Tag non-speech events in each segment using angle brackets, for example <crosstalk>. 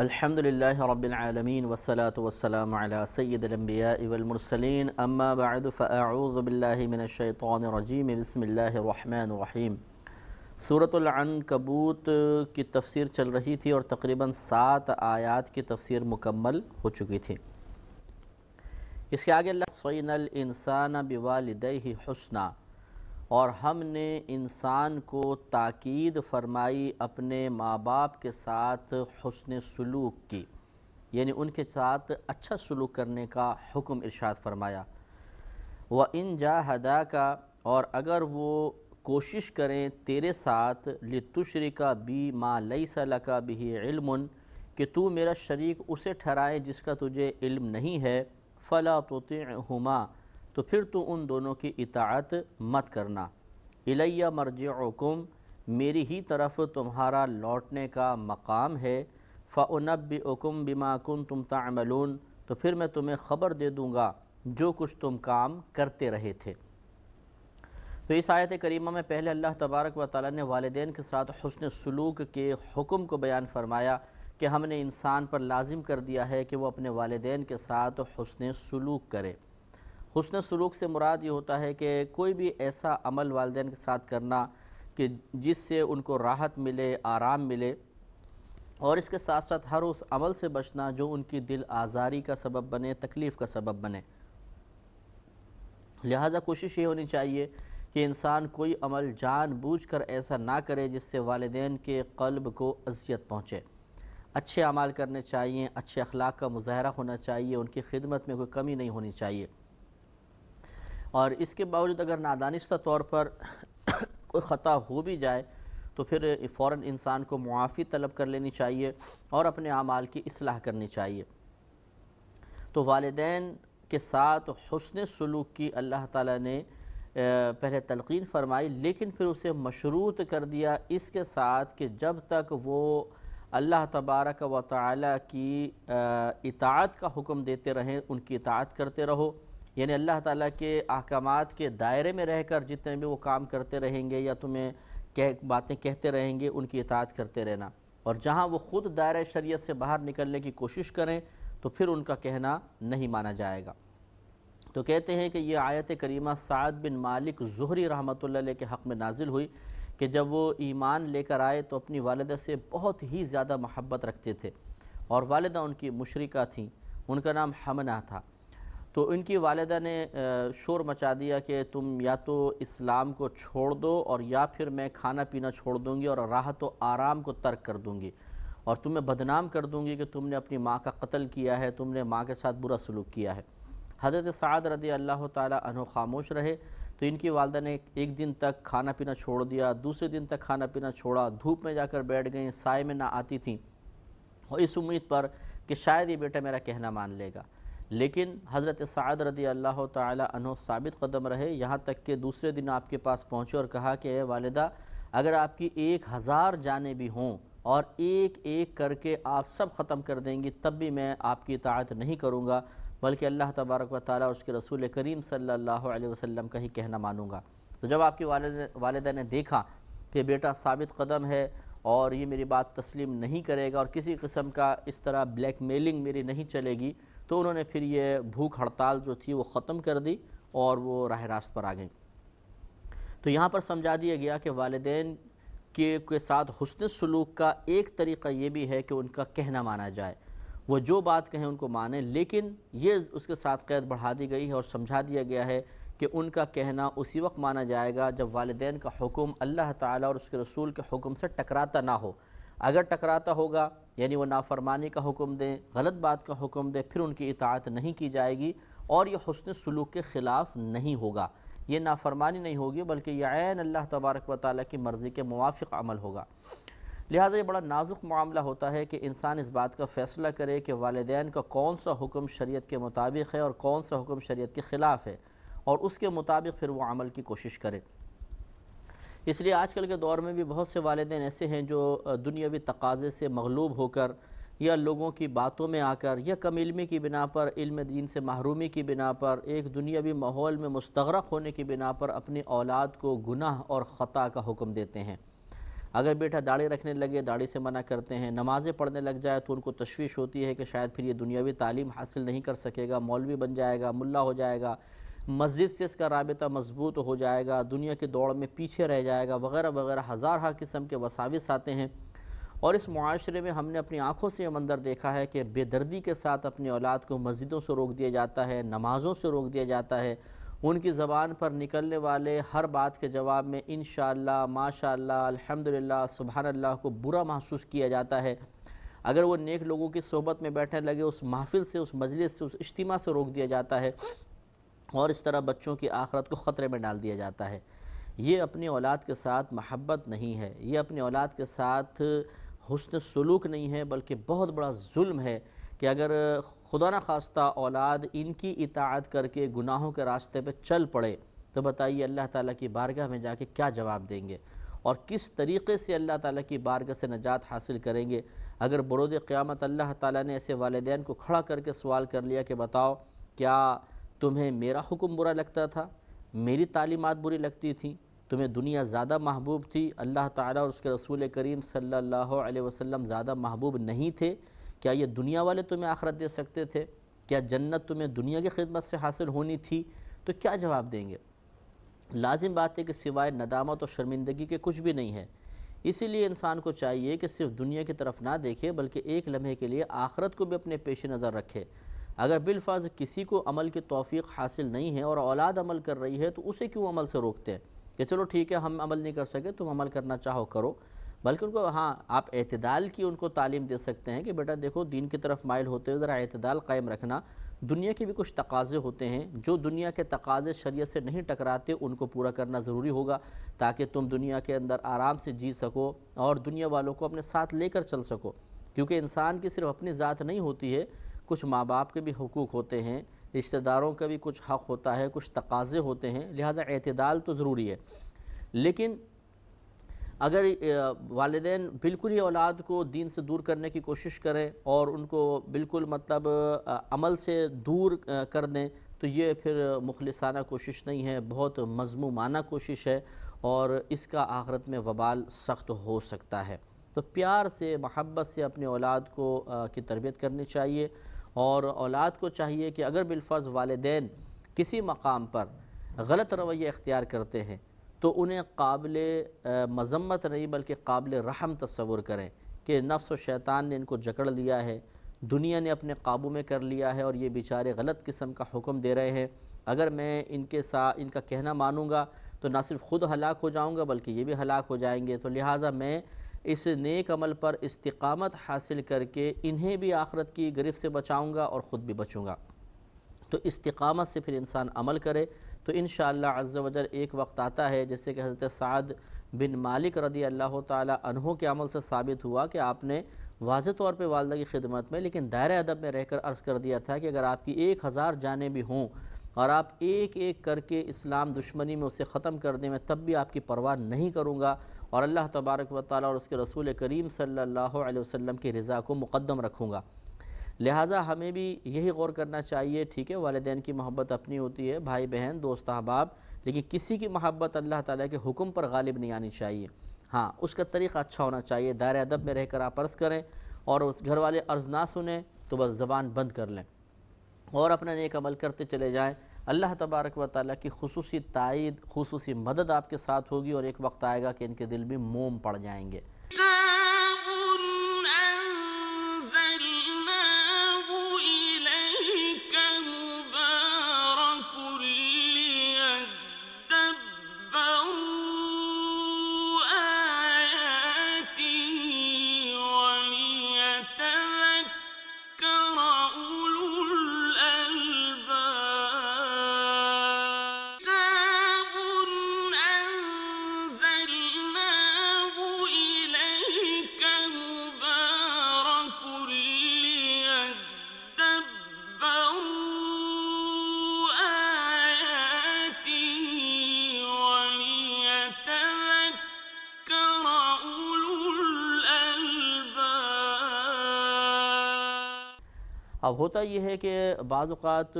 الحمد لله رب العالمين والصلاة والسلام على سيد الأنبياء والمرسلين أما بعد فأعوذ بالله من الشيطان الرجيم بسم الله الرحمن الرحيم العنكبوت کی की چل رہی تھی اور تقریبا سات آیات کی की مکمل ہو چکی تھی اس کے آگے اللہ इंसान الانسان ही हसना और हमने इंसान को ताक़द फरमाई अपने माँ बाप के साथ हसन सलूक की यानी उनके साथ अच्छा सलूक करने का हुक्म इरशाद फरमाया व इन जा हदा का और अगर वो कोशिश करें तेरे साथ लितुशरी का बी माँ लई सल का भी इल्म कि तू मेरा शरीक उसे ठहराए जिसका तुझे इल्म नहीं है फ़ला तो हुमा तो फिर तो उन दोनों की इतात मत करना इलैया मरजुम मेरी ही तरफ तुम्हारा लौटने का मकाम है फ़नब उकुम बिमा कन तुम तामलून तो फिर मैं तुम्हें ख़बर दे दूँगा जो कुछ तुम काम करते रहे थे तो इस आयत करीमा में पहले अल्लाह तबारक व ताली ने वालदे के साथ हसन सलूक के हुक्म को बयान फरमाया कि हमने इंसान पर लाजिम कर दिया है कि वह अपने वालदेन के साथ हसन सलूक करे हुसन सलूक से मुराद ये होता है कि कोई भी ऐसा अमल वालदे के साथ करना कि जिससे उनको राहत मिले आराम मिले और इसके साथ साथ हर उस अमल से बचना जो उनकी दिल आज़ारी का सबब बने तकलीफ़ का सबब बने लिहाजा कोशिश ये होनी चाहिए कि इंसान कोई अमल जानबूझकर ऐसा ना करे जिससे वालदे के कल्ब को अजियत पहुँचे अच्छे अमाल करने चाहिए अच्छे अखलाक का मुजाहरा होना चाहिए उनकी खिदमत में कोई कमी नहीं होनी चाहिए और इसके बावजूद अगर नादानिशा तौर पर <coughs> कोई ख़ता हो भी जाए तो फिर फ़ौर इंसान को मुआफ़ी तलब कर लेनी चाहिए और अपने अमाल की असलाह करनी चाहिए तो वालदेन के साथ हसन सलूक की अल्लाह ताला ने पहले तलकिन फरमाई लेकिन फिर उसे मशरूत कर दिया इसके साथ कि जब तक वो अल्लाह तबारक व ताली की इतात का हुक्म देते रहें उनकी इतात करते रहो यानी अल्लाह ताला के अहकाम के दायरे में रहकर जितने भी वो काम करते रहेंगे या तुम्हें कह बातें कहते रहेंगे उनकी इतात करते रहना और जहाँ वो ख़ुद दायरे शरीयत से बाहर निकलने की कोशिश करें तो फिर उनका कहना नहीं माना जाएगा तो कहते हैं कि ये आयत करीमा साद बिन मालिक जहरी रहमत के हक़ में नाजिल हुई कि जब वो ईमान लेकर आए तो अपनी वालदा से बहुत ही ज़्यादा महब्बत रखते थे और वालदा उनकी मशरक़ा थी उनका नाम हमना था तो इनकी वालदा ने शोर मचा दिया कि तुम या तो इस्लाम को छोड़ दो और या फिर मैं खाना पीना छोड़ दूँगी और राहत तो व आराम को तर्क कर दूँगी और तुम्हें बदनाम कर दूँगी कि तुमने अपनी माँ का कत्ल किया है तुमने माँ के साथ बुरा सलूक किया है हज़रत साद रदी अल्लाह तु खामोश रहे तो इनकी वालदा ने एक दिन तक खाना पीना छोड़ दिया दूसरे दिन तक खाना पीना छोड़ा धूप में जाकर बैठ गई साय में ना आती थी और इस उम्मीद पर कि शायद ये बेटा मेरा कहना मान लेगा लेकिन हज़रत साद रदी अल्लाह तहों साबित कदम रहे यहाँ तक कि दूसरे दिन आपके पास पहुँचे और कहा कि ए वालदा अगर आपकी एक हज़ार जाने भी हों और एक एक करके आप सब ख़त्म कर देंगी तब भी मैं आपकी इतायत नहीं करूँगा बल्कि अल्लाह तबारक व ताली उसके रसूल करीम सल्ला वसम का ही कहना मानूँगा तो जब आपकी वालद वालदा ने देखा कि बेटा साबित कदम है और ये मेरी बात तस्लीम नहीं करेगा और किसी किस्म का इस तरह ब्लैक मेलिंग मेरी नहीं चलेगी तो उन्होंने फिर ये भूख हड़ताल जो थी वो ख़त्म कर दी और वो राह रास्त पर आ गई तो यहाँ पर समझा दिया गया कि वालदेन के के साथ हसन सलूक का एक तरीका ये भी है कि उनका कहना माना जाए वो जो बात कहें उनको माने लेकिन ये उसके साथ कैद बढ़ा दी गई है और समझा दिया गया है कि उनका कहना उसी वक्त माना जाएगा जब वालदेन का हुक्म अल्लाह ताला और उसके रसूल के हुक्म से टकराता ना हो अगर टकराता होगा यानी वो नाफरमानी का हुक्म दें गलत बात का हुक्म दें फिर उनकी इतात नहीं की जाएगी और ये हसन सलूक के ख़िलाफ़ नहीं होगा ये नाफरमानी नहीं होगी बल्कि यह आन अल्लाह तबारक व ताली की मर्ज़ी के मुआफ़ अमल होगा लिहाजा ये बड़ा नाजुक मामला होता है कि इंसान इस बात का फ़ैसला करे कि वालदान का कौन सा हुक्म शरीयत के मुताबिक है और कौन सा हुक्म शरीयत के ख़िलाफ़ है और उसके मुताबिक फिर वो अमल की कोशिश करे इसलिए आजकल के दौर में भी बहुत से वालदेन ऐसे हैं जो दुनियावी तकाजे से मगलूब होकर या लोगों की बातों में आकर या कम इलमी की बिना पर इल्म दीन से महरूमी की बिना पर एक दुनियावी माहौल में मुस्तरक होने की बिना पर अपनी औलाद को गुनाह और ख़ता का हुक्म देते हैं अगर बेटा दाढ़ी रखने लगे दाढ़ी से मना करते हैं नमाज़ें पढ़ने लग जाए तो उनको तशवीश होती है कि शायद फिर ये दुनियावी तालीम हासिल नहीं कर सकेगा मौलवी बन जाएगा मुल्ला हो जाएगा मस्जिद से इसका रबता मजबूत हो जाएगा दुनिया के दौड़ में पीछे रह जाएगा वगैरह वगैरह हज़ार हा किस्म के वसाविस आते हैं और इस माशरे में हमने अपनी आँखों से ये मंदर देखा है कि बेदर्दी के साथ अपनी औलाद को मस्जिदों से रोक दिया जाता है नमाज़ों से रोक दिया जाता है उनकी ज़बान पर निकलने वाले हर बात के जवाब में इन माशा अलहमदिल्ला सुबहानल्ला को बुरा महसूस किया जाता है अगर वो नेक लोगों की सोबत में बैठने लगे उस महफिल से उस मजलिस से उस इज्तिमा से रोक दिया जाता है और इस तरह बच्चों की आखरत को ख़तरे में डाल दिया जाता है ये अपनी औलाद के साथ महब्बत नहीं है ये अपनी औलाद के साथ हसन सलूक नहीं है बल्कि बहुत बड़ा जुल्म है कि अगर खुदा न खास्ता औलाद इनकी इतात करके गुनाहों के रास्ते पर चल पड़े तो बताइए अल्लाह ताला की बारगाह में जाके क्या जवाब देंगे और किस तरीके से अल्लाह ताला की बारगाह से नजात हासिल करेंगे अगर बरोद क़्यामत अल्लाह ताला ने ऐसे वालदे को खड़ा करके सवाल कर लिया कि बताओ क्या तुम्हें मेरा हुक्म बुरा लगता था मेरी तालीमत बुरी लगती थी तुम्हें दुनिया ज़्यादा महबूब थी अल्लाह ताला और उसके रसूल करीम सल्लल्लाहु अलैहि वसल्लम ज़्यादा महबूब नहीं थे क्या ये दुनिया वाले तुम्हें आखरत दे सकते थे क्या जन्नत तुम्हें दुनिया की खिदमत से हासिल होनी थी तो क्या जवाब देंगे लाजिम बात है कि सिवाय नदामत और शर्मिंदगी के कुछ भी नहीं है इसीलिए इंसान को चाहिए कि सिर्फ दुनिया की तरफ ना देखे बल्कि एक लम्हे के लिए आखरत को भी अपने पेश नज़र रखे अगर बिलफर्ज किसी को अमल की तोफ़ी हासिल नहीं है और औलाद अमल कर रही है तो उसे क्यों अमल से रोकते हैं कि चलो ठीक है हम अमल नहीं कर सके तुम अमल करना चाहो करो बल्कि उनको हाँ आप अतदाल की उनको तालीम दे सकते हैं कि बेटा देखो दीन की तरफ माइल होते हुए ज़रा अतदाल कायम रखना दुनिया के भी कुछ तकाजे होते हैं जो दुनिया के तकाजे शरीय से नहीं टकराते उनको पूरा करना ज़रूरी होगा ताकि तुम दुनिया के अंदर आराम से जी सको और दुनिया वालों को अपने साथ लेकर चल सको क्योंकि इंसान की सिर्फ अपनी ज़ात नहीं होती है कुछ माँ बाप के भी हकूक़ होते हैं रिश्तेदारों का भी कुछ हक़ होता है कुछ तकाज़े होते हैं लिहाजा अतदाल तो ज़रूरी है लेकिन अगर वालदे बिल्कुल ही औलाद को दीन से दूर करने की कोशिश करें और उनको बिल्कुल मतलब अमल से दूर कर दें तो ये फिर मुखलसाना कोशिश नहीं है बहुत मजमूमाना कोशिश है और इसका आखरत में वबाल सख्त हो सकता है तो प्यार से महब्बत से अपने औलाद को की तरबियत करनी चाहिए और औलाद को चाहिए कि अगर बिलफ़र्ज़ वालदेन किसी मकाम पर गलत रवैया अख्तियार करते हैं तो उन्हें काबिल मजम्मत नहीं बल्कि काबिल रहम तस्वुर करें कि नफ्स व शैतान ने इनको जकड़ लिया है दुनिया ने अपने काबू में कर लिया है और ये बेचारे गलत किस्म का हुक्म दे रहे हैं अगर मैं इनके साथ इनका कहना मानूंगा तो ना सिर्फ ख़ुद हलाक हो जाऊंगा बल्कि ये भी हलाक हो जाएंगे तो लिहाजा मैं इस नेक अमल पर इस्तकामत हासिल करके इन्हें भी आखरत की गिरफ्त से बचाऊँगा और ख़ुद भी बचूँगा तो इस्तकामत से फिर इंसान अमल करे तो इन वजर एक वक्त आता है जैसे कि हज़रत साद बिन मालिक रदी अल्लाह तहों के अमल से साबित हुआ कि आपने वाज तौर पर वालदा की खिदमत में लेकिन दायरे अदब में रहकर अर्ज़ कर दिया था कि अगर आपकी एक हज़ार जाने भी हों और आप एक एक करके इस्लाम दुश्मनी में उसे ख़त्म कर दें मैं तब भी आपकी परवाह नहीं करूँगा और अल्लाह तबारक व ताली और उसके रसूल करीम सल्ला अलैहि की रज़ा को मुक़दम रखूँगा लिहाजा हमें भी यही गौर करना चाहिए ठीक है वालदेन की मोहब्बत अपनी होती है भाई बहन दोस्त अहबाब लेकिन किसी की मोहब्बत अल्लाह ताली के हुक्म पर गालिब नहीं आनी चाहिए हाँ उसका तरीक़ा अच्छा होना चाहिए दायरे अदब में रहकर आप अर्ज़ करें और उस घर वाले अर्ज़ ना सुने तो बस ज़बान बंद कर लें और अपना नेक अमल करते चले जाएँ अल्लाह तबारक व ताली की खसूस तइद खसूस मदद आपके साथ होगी और एक वक्त आएगा कि इनके दिल में मोम पड़ जाएंगे अब होता यह है कि बाज़ात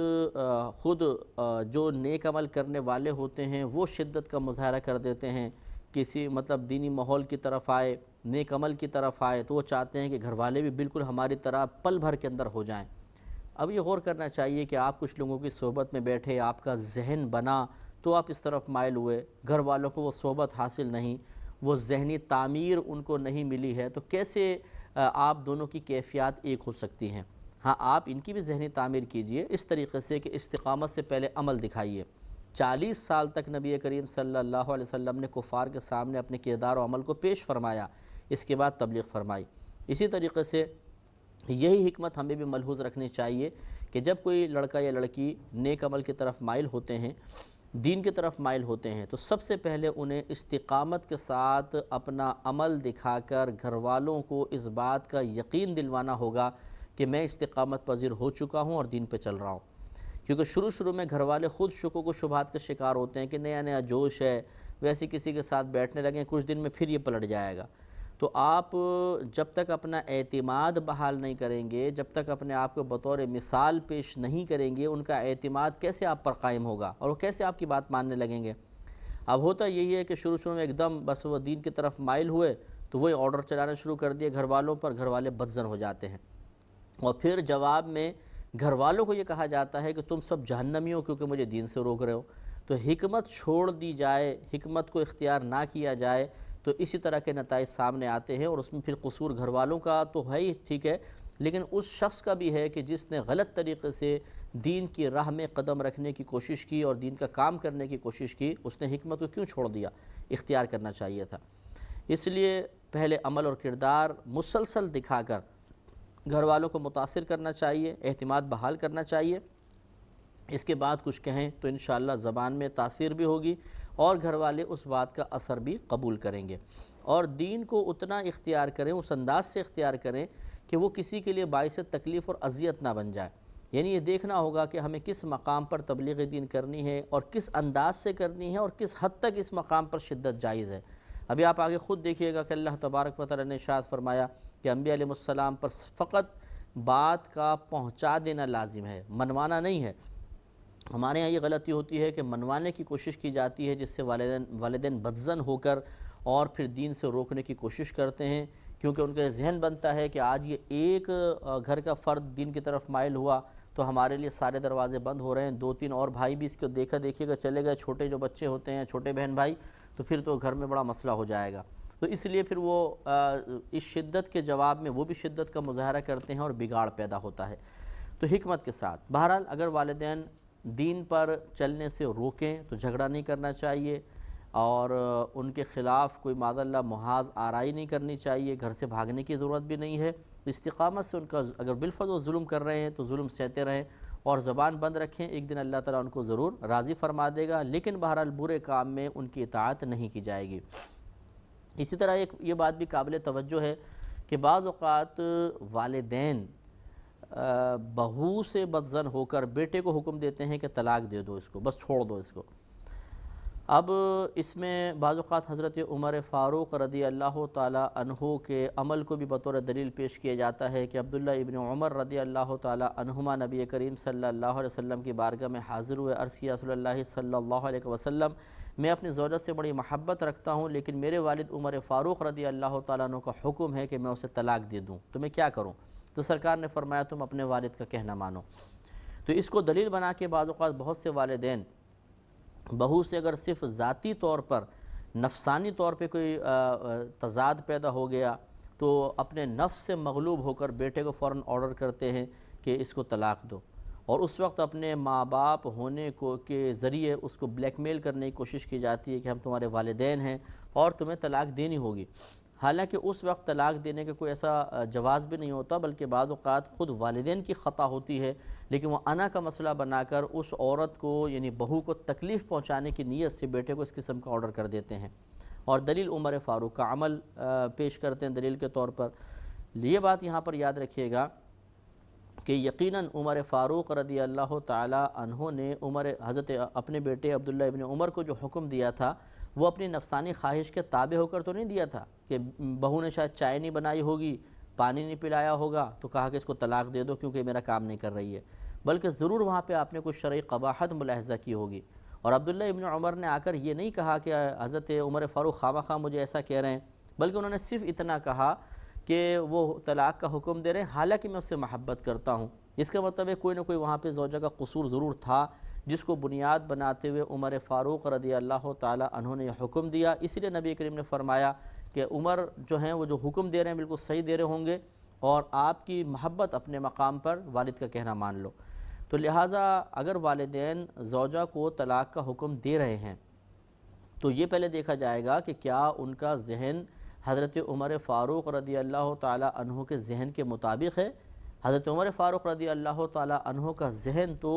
ख़ुद जो नेक अमल करने वाले होते हैं वो शिद्दत का मुजाहरा कर देते हैं किसी मतलब दीनी माहौल की तरफ आए नेक अमल की तरफ आए तो वो चाहते हैं कि घर वाले भी बिल्कुल हमारी तरह पल भर के अंदर हो जाएं अब ये गौर करना चाहिए कि आप कुछ लोगों की सोबत में बैठे आपका जहन बना तो आप इस तरफ मायल हुए घर वालों को वो सोबत हासिल नहीं वो जहनी तामीर उनको नहीं मिली है तो कैसे आप दोनों की कैफियत एक हो सकती हैं हाँ आप इनकी भी जहनी तामीर कीजिए इस तरीके से कि इस्तकामत से पहले अमल दिखाइए चालीस साल तक नबी करीम सल्लल्लाहु अलैहि वसल्लम ने कुफ़ार के सामने अपने किरदार और अमल को पेश फरमाया इसके बाद तबलीग फरमाई इसी तरीके से यही हमत हमें भी मलहूज रखनी चाहिए कि जब कोई लड़का या लड़की नेक अमल की तरफ माइल होते हैं दीन की तरफ माइल होते हैं तो सबसे पहले उन्हें इस्तकामत के साथ अपना अमल दिखाकर घर वालों को इस बात का यकीन दिलवाना होगा कि मैं इस्तकामत पजीर हो चुका हूँ और दिन पर चल रहा हूँ क्योंकि शुरू शुरू में घर वाले ख़ुद शुको को शुभात का शिकार होते हैं कि नया नया जोश है वैसे किसी के साथ बैठने लगें कुछ दिन में फिर ये पलट जाएगा तो आप जब तक अपना अतमाद बहाल नहीं करेंगे जब तक अपने आप को बतौर मिसाल पेश नहीं करेंगे उनका अतमाद कैसे आप पर कायम होगा और कैसे आपकी बात मानने लगेंगे अब होता यही है कि शुरू शुरू में एकदम बस वो दीन की तरफ माइल हुए तो वही ऑर्डर चलाना शुरू कर दिए घर वालों पर घर वाले बदजन हो जाते हैं और फिर जवाब में घर वालों को ये कहा जाता है कि तुम सब जहन्नमी हो क्योंकि मुझे दीन से रोक रहे हो तो हमत छोड़ दी जाए हमत को इख्तियार ना किया जाए तो इसी तरह के नतज सामने आते हैं और उसमें फिर कसूर घर वालों का तो है ही ठीक है लेकिन उस शख्स का भी है कि जिसने गलत तरीके से दीन की राह में कदम रखने की कोशिश की और दीन का काम करने की कोशिश की उसने हमत को क्यों छोड़ दिया इख्तियार करना चाहिए था इसलिए पहले अमल और किरदार मुसलसल दिखाकर घर वालों को मुतासर करना चाहिए अहतमाद बहाल करना चाहिए इसके बाद कुछ कहें तो इन ज़बान में तासीर भी होगी और घर वाले उस बात का असर भी कबूल करेंगे और दीन को उतना इख्तियार करें उस अंदाज से इख्तियार करें कि वो किसी के लिए बायस तकलीफ़ और अजियत ना बन जाए यानी ये देखना होगा कि हमें किस मकाम पर तबलीग दीन करनी है और किस अंदाज से करनी है और किस हद तक इस मकाम पर शिद्दत जायज़ है अभी आप आगे ख़ुद देखिएगा कि अल्लाह तबारक वाल ने शाद फरमाया कि अम्बियाम पर फ़कत बात का पहुँचा देना लाजिम है मनवाना नहीं है हमारे यहाँ ये गलती होती है कि मनवाने की कोशिश की जाती है जिससे वालदेन वालदेन बदजन होकर और फिर दीन से रोकने की कोशिश करते हैं क्योंकि उनका जहन बनता है कि आज ये एक घर का फ़र्द दीन की तरफ माइल हुआ तो हमारे लिए सारे दरवाजे बंद हो रहे हैं दो तीन और भाई भी इसको देखा देखिएगा चले गए छोटे जो बच्चे होते हैं छोटे बहन भाई तो फिर तो घर में बड़ा मसला हो जाएगा तो इसलिए फिर वो इस शिद्दत के जवाब में वो भी शिद्दत का मुजाहरा करते हैं और बिगाड़ पैदा होता है तो हमत के साथ बहरहाल अगर वालदे दीन पर चलने से रोकें तो झगड़ा नहीं करना चाहिए और उनके ख़िलाफ़ कोई मादल्ला महाज आरई नहीं करनी चाहिए घर से भागने की ज़रूरत भी नहीं है तो इस्तकामत से उनका अगर बिलफज व जुल्म कर रहे हैं तो जुल्म सहते रहें और ज़बान बंद रखें एक दिन अल्लाह ताला उनको ज़रूर राज़ी फरमा देगा लेकिन बहरहाल बुरे काम में उनकी इतात नहीं की जाएगी इसी तरह एक ये बात भी काबिल तवज्जो है कि बाज़ात वालदे बहू से बदजन होकर बेटे को हुक्म देते हैं कि तलाक दे दो इसको बस छोड़ दो इसको अब इसमें बाज़ात हज़रत उमर फ़ारूक रदी अल्लाह तहु के अमल को भी बतौर दलील पेश किया जाता है कि अब्दुल्ला इबन उमर रदी अल्लाह तहुमा नबी करीम सल्ला वसम की बारगाह में हाज़िर हुए अरसिया सल अलैहि वसलम मैं अपनी ज़ौरत से बड़ी महब्बत रखता हूँ लेकिन मेरे वालद उमर फ़ारूक रदी अल्लाह तु का हुक्म है कि मैं उसे तलाक दे दूँ तो मैं क्या करूँ तो सरकार ने फरमाया तुम अपने वालद का कहना मानो तो इसको दलील बना के बाज़ात बहुत से वालदेन बहू से अगर सिर्फ ज़ाती तौर पर नफसानी तौर पे कोई तजाद पैदा हो गया तो अपने नफ़ से मगलूब होकर बेटे को फ़ौर ऑर्डर करते हैं कि इसको तलाक़ दो और उस वक्त अपने माँ बाप होने को के ज़रिए उसको ब्लैक मेल करने की कोशिश की जाती है कि हम तुम्हारे वालदेन हैं और तुम्हें तलाक़ देनी होगी हालांकि उस वक्त तलाक देने का कोई ऐसा जवाज़ भी नहीं होता बल्कि बाज़ात ख़ुद वालदेन की ख़ता होती है लेकिन वह अना का मसला बनाकर उस औरत को यानी बहू को तकलीफ़ पहुँचाने की नीयत से बेटे को इस किस्म का ऑर्डर कर देते हैं और दलील उमर फ़ारूक का अमल पेश करते हैं दलील के तौर पर ये बात यहाँ पर याद रखिएगा कि यकीनन उमर फ़ारूक रदी अल्लाह तहों ने उमर हज़रत अपने बेटे अब्दुल्ला इबन उमर को जो हुक्म दिया था वो अपनी नफसानी ख्वाहिश के ताबे होकर तो नहीं दिया था कि बहू ने शायद चाय नहीं बनाई होगी पानी नहीं पिलाया होगा तो कहा कि इसको तलाक दे दो क्योंकि मेरा काम नहीं कर रही है बल्कि ज़रूर वहाँ पर आपने कुछ शर्य कबाहत मुलहजा की होगी और अब्दुल्ला इबन उमर ने आकर ये नहीं कहा कि हज़रत उमर फ़ारूक खामा खा मुझे ऐसा कह रहे हैं बल्कि उन्होंने सिर्फ इतना कहा कि वो तलाक का हुक्म दे रहे हैं हालांकि मैं उससे महब्बत करता हूँ इसका मतलब है कोई ना कोई वहाँ पे जोजा का कसूर ज़रूर था जिसको बुनियाद बनाते हुए उमर फ़ारूक रदी अल्लाह तहों ने हुक्म दिया इसलिए नबी करीम ने फरमाया कि उमर जो हैं वो जो हुक्म दे रहे हैं बिल्कुल सही दे रहे होंगे और आपकी महब्बत अपने मकाम पर वालद का कहना मान लो तो लिहाजा अगर वालदे जौजा को तलाक़ का हुक्म दे रहे हैं तो ये पहले देखा जाएगा कि क्या उनका जहन हज़रत उमर फ़ारूक रदी अल्लाह तहों के जहन के मुताबिक है हज़रत उमर फ़ारूक रदी अल्लाह तहों का जहन तो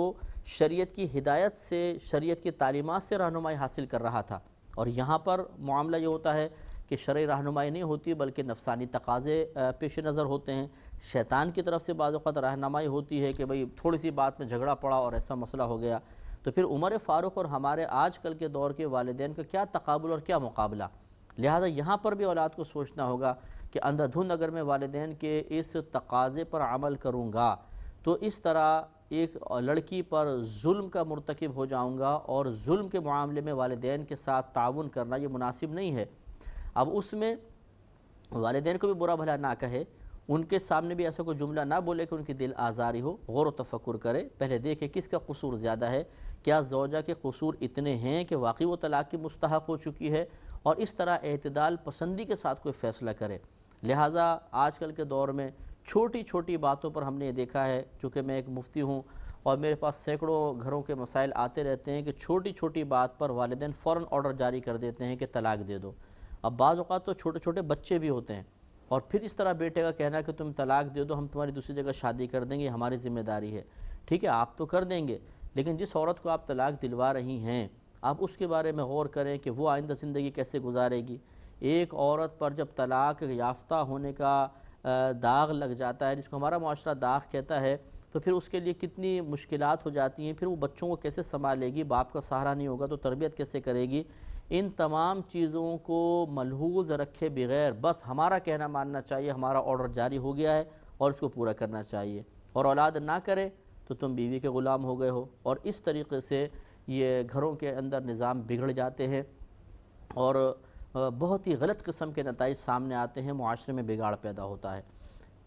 शरीयत की हिदायत से शरीयत की तालीमत से रहनुमाई हासिल कर रहा था और यहाँ पर मामला ये होता है कि शर्य रहनुमाई नहीं होती बल्कि नफसानी तकाज़े पेश नज़र होते हैं शैतान की तरफ से बाज़त रहनुमाई होती है कि भाई थोड़ी सी बात में झगड़ा पड़ा और ऐसा मसला हो गया तो फिर उमर फ़ारूक और हमारे आज कल के दौर के वालदेन का क्या तकबुल और क्या मुकाबला लिहाजा यहाँ पर भी औलाद को सोचना होगा कि अंधाधुन अगर मैं वालदेन के इस तकाज़े पर अमल करूँगा तो इस तरह एक लड़की पर जुल्म का मरतकब हो जाऊँगा और जुल्म के मामले में वालदेन के साथ ताउन करना ये मुनासिब नहीं है अब उसमें वालदेन को भी बुरा भला ना कहे उनके सामने भी ऐसा कोई जुमला ना बोले कि उनकी दिल आज़ारी हो गौर तफक्र करे पहले देखे किसका कसूर ज़्यादा है क्या जोजा के कसूर इतने हैं कि वाकई वो तलाक़ की मुस्तक हो चुकी है और इस तरह अतदाल पसंदी के साथ कोई फ़ैसला करे लिहाजा आजकल के दौर में छोटी छोटी बातों पर हमने ये देखा है चूँकि मैं एक मुफ्ती हूँ और मेरे पास सैकड़ों घरों के मसाइल आते रहते हैं कि छोटी छोटी बात पर वालदेन फ़ौर ऑर्डर जारी कर देते हैं कि तलाक दे दो अब बाज़ात तो छोटे छोटे बच्चे भी होते हैं और फिर इस तरह बेटे का कहना कि तुम तलाक दे दो हम तुम्हारी दूसरी जगह शादी कर देंगे हमारी ज़िम्मेदारी है ठीक है आप तो कर देंगे लेकिन जिस औरत को आप तलाक दिलवा रही हैं आप उसके बारे में गौर करें कि वो आइंदा ज़िंदगी कैसे गुजारेगी एक औरत पर जब तलाक याफ्ता होने का दाग लग जाता है जिसको हमारा माशरा दाग कहता है तो फिर उसके लिए कितनी मुश्किल हो जाती हैं फिर वो बच्चों को कैसे संभालेगी बाप का सहारा नहीं होगा तो तरबियत कैसे करेगी इन तमाम चीज़ों को मलहूज रखे बगैर बस हमारा कहना मानना चाहिए हमारा ऑर्डर जारी हो गया है और इसको पूरा करना चाहिए और औलाद ना करे तो तुम बीवी के ग़ुलाम हो गए हो और इस तरीके से ये घरों के अंदर निज़ाम बिगड़ जाते हैं और बहुत ही गलत किस्म के नतज सामने आते हैं माशरे में बिगाड़ पैदा होता है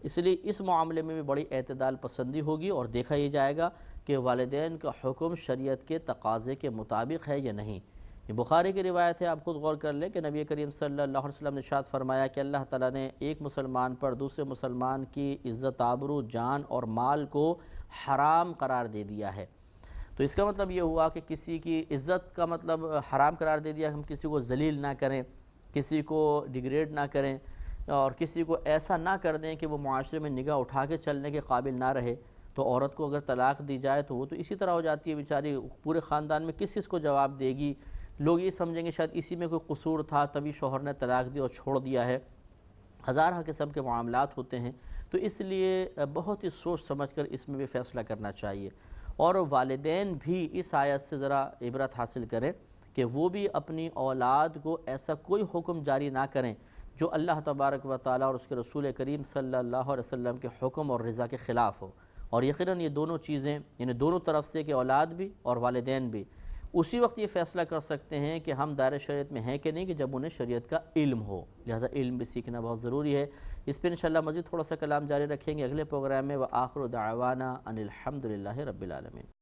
इसलिए इस मामले में भी बड़ी अतदाल पसंदी होगी और देखा ही जाएगा कि वालदे का हुक्म शरीत के तकाज़े के मुताबिक है या नहीं ये बुखारी की रिवायत है आप ख़ुद गौर कर लें कि नबी करीम सल्लल्लाहु अलैहि वसल्लम ने शाद फरमाया कि अल्लाह ताला ने एक मुसलमान पर दूसरे मुसलमान की इज़्ज़त आबरू जान और माल को हराम करार दे दिया है तो इसका मतलब ये हुआ कि किसी की इज़्ज़त का मतलब हराम करार दे दिया हम किसी को जलील ना करें किसी को डिग्रेड ना करें और किसी को ऐसा ना कर दें कि वो माशरे में निगाह उठा के चलने के काबिल ना रहे तो औरत को अगर तलाक़ दी जाए तो वो तो इसी तरह हो जाती है बेचारी पूरे ख़ानदान में किस किस को जवाब देगी लोग ये समझेंगे शायद इसी में कोई कसूर था तभी शोहर ने तलाक दी और छोड़ दिया है हाँ किस्म के मामला होते हैं तो इसलिए बहुत ही सोच समझ कर इसमें भी फ़ैसला करना चाहिए और वालदे भी इस आयत से ज़रा इबरत हासिल करें कि वो भी अपनी औलाद को ऐसा कोई हुक्म जारी ना करें जो अल्लाह तबारक व ताली और उसके रसूल करीम सल्ला वसम के हुक्म और रज़ा के ख़िलाफ़ हो और यकीन ये दोनों चीज़ें यानी दोनों तरफ से कि औलाद भी और वालदेन भी उसी वक्त ये फ़ैसला कर सकते हैं कि हम दायरे शरीत में हैं कि नहीं कि जब उन्हें शरीयत का इल्म हो लिहाजा इल्म भी सीखना बहुत ज़रूरी है इस पर इंशाल्लाह मज़ीद थोड़ा सा कलाम जारी रखेंगे अगले प्रोग्राम में व आखिर दावाना अनिलहमदिल्ला रबालमीन